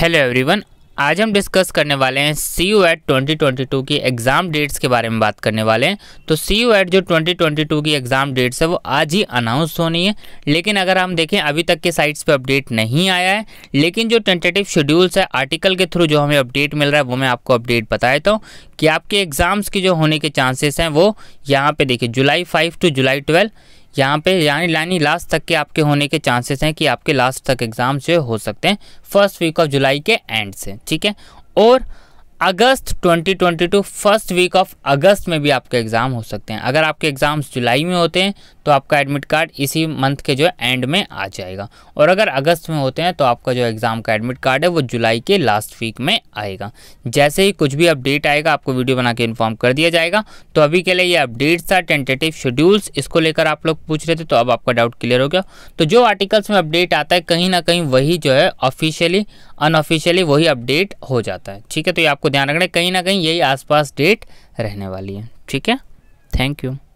hello everyone आज हम discuss करने वाले हैं C U E T twenty twenty two की एग्ज़ाम डेट्स के बारे में बात करने वाले हैं तो सी यू एट जो ट्वेंटी ट्वेंटी टू की एग्ज़ाम डेट्स है वो आज ही अनाउंस होनी है लेकिन अगर हम देखें अभी तक के साइट्स पे अपडेट नहीं आया है लेकिन जो टेंटेटिव शेड्यूल्स है आर्टिकल के थ्रू जो हमें अपडेट मिल रहा है वो मैं आपको अपडेट बता देता हूँ कि आपके एग्ज़ाम्स के जो होने के चांसेस हैं वो यहाँ पर देखिए July five to July twelve यहाँ पे यानी लानी लास्ट तक के आपके होने के चांसेस हैं कि आपके लास्ट तक एग्ज़ाम जो हो सकते हैं फर्स्ट वीक ऑफ जुलाई के एंड से ठीक है और August 2022 first week of August में भी आपके एग्ज़ाम हो सकते हैं अगर आपके एग्ज़ाम्स जुलाई में होते हैं तो आपका एडमिट कार्ड इसी मंथ के जो है एंड में आ जाएगा और अगर अगस्त में होते हैं तो आपका जो एग्ज़ाम का एडमिट कार्ड है वो जुलाई के लास्ट वीक में आएगा जैसे ही कुछ भी अपडेट आएगा आपको वीडियो बना के इन्फॉर्म कर दिया जाएगा तो अभी के लिए ये अपडेट्स था टेंटेटिव शेड्यूल्स इसको लेकर आप लोग पूछ रहे थे तो अब आपका डाउट क्लियर हो गया तो जो आर्टिकल्स में अपडेट आता है कहीं ना कहीं वही जो है ऑफिशियली अनऑफिशियली वही अपडेट हो जाता है ठीक है तो ये आपको ध्यान रखना है कहीं ना कहीं यही आसपास डेट रहने वाली है ठीक है थैंक यू